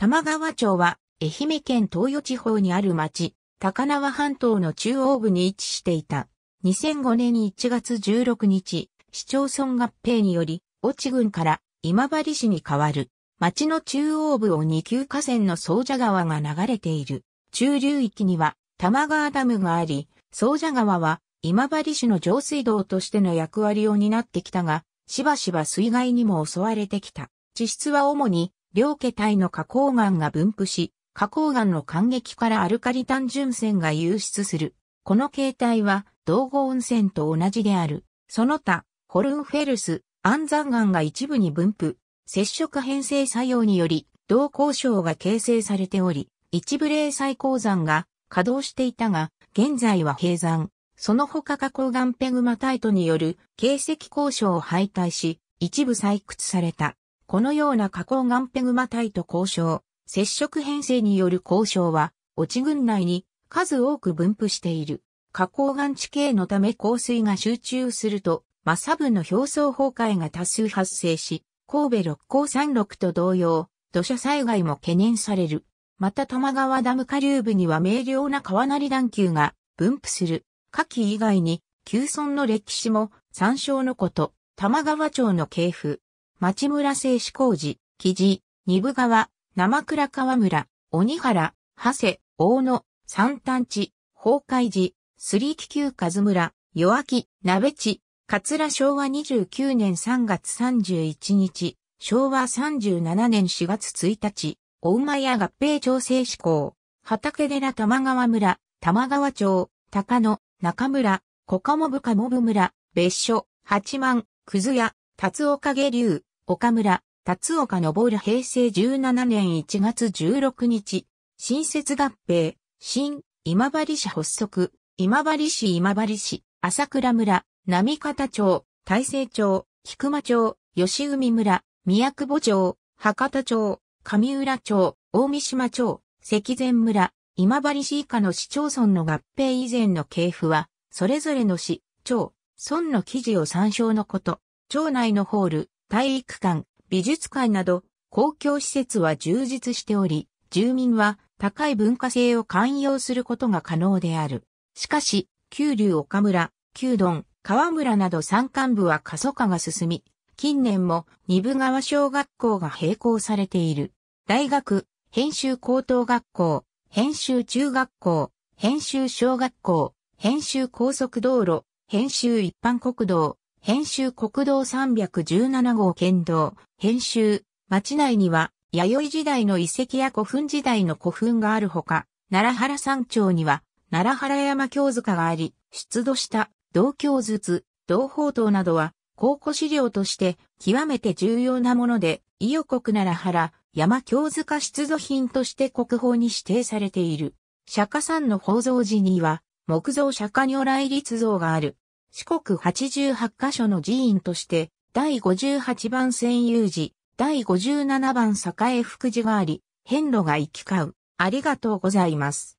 玉川町は、愛媛県東予地方にある町、高輪半島の中央部に位置していた。2005年1月16日、市町村合併により、越智郡から今治市に変わる。町の中央部を二級河川の総社川が流れている。中流域には玉川ダムがあり、総社川は今治市の上水道としての役割を担ってきたが、しばしば水害にも襲われてきた。地質は主に両気体の花崗岩が分布し、花崗岩の間隙からアルカリ単純線が流出する。この形態は、道後温泉と同じである。その他、ホルンフェルス、安山岩が一部に分布。接触編成作用により、道交渉が形成されており、一部零細鉱山が稼働していたが、現在は閉山。その他花崗岩ペグマタイトによる形跡交渉を敗退し、一部採掘された。このような河口岸ペグマ体と交渉、接触編成による交渉は、落ち群内に数多く分布している。河口岩地形のため降水が集中すると、マサブの表層崩壊が多数発生し、神戸六甲山麓と同様、土砂災害も懸念される。また玉川ダム下流部には明瞭な川なり段丘が分布する。下記以外に、旧村の歴史も参照のこと、玉川町の系譜、町村製志工寺、木地、二部川、生倉川村、鬼原、長谷、大野、三丹地、崩壊寺、すり気球和村、夜明き、鍋地、桂昭和29年3月31日、昭和37年4月1日、大馬屋合併調整志向、畑寺玉川村、玉川町、高野、中村、小鴨深鴨部村、別所、八幡、くずや、達岡下流、岡村、達岡昇平成17年1月16日、新設合併、新、今治市発足、今治市今治市、朝倉村、波方町、大成町、菊間町、吉海村、宮久保町、博多町、上浦町、大三島町、関前村、今治市以下の市町村の合併以前の系譜は、それぞれの市、町、村の記事を参照のこと、町内のホール、体育館、美術館など公共施設は充実しており、住民は高い文化性を寛容することが可能である。しかし、九龍岡村、九鈍、川村など山間部は過疎化が進み、近年も二部川小学校が並行されている。大学、編集高等学校、編集中学校、編集小学校、編集高速道路、編集一般国道、編集国道317号県道、編集、町内には、弥生時代の遺跡や古墳時代の古墳があるほか、奈良原山頂には、奈良原山京塚があり、出土した銅鏡筒、銅宝刀などは、考古資料として極めて重要なもので、伊予国奈良原、山京塚出土品として国宝に指定されている。釈迦山の宝蔵寺には、木造釈迦如来立像がある。四国八十八カ所の寺院として、第五十八番専有寺、第五十七番栄福寺があり、遍路が行き交う。ありがとうございます。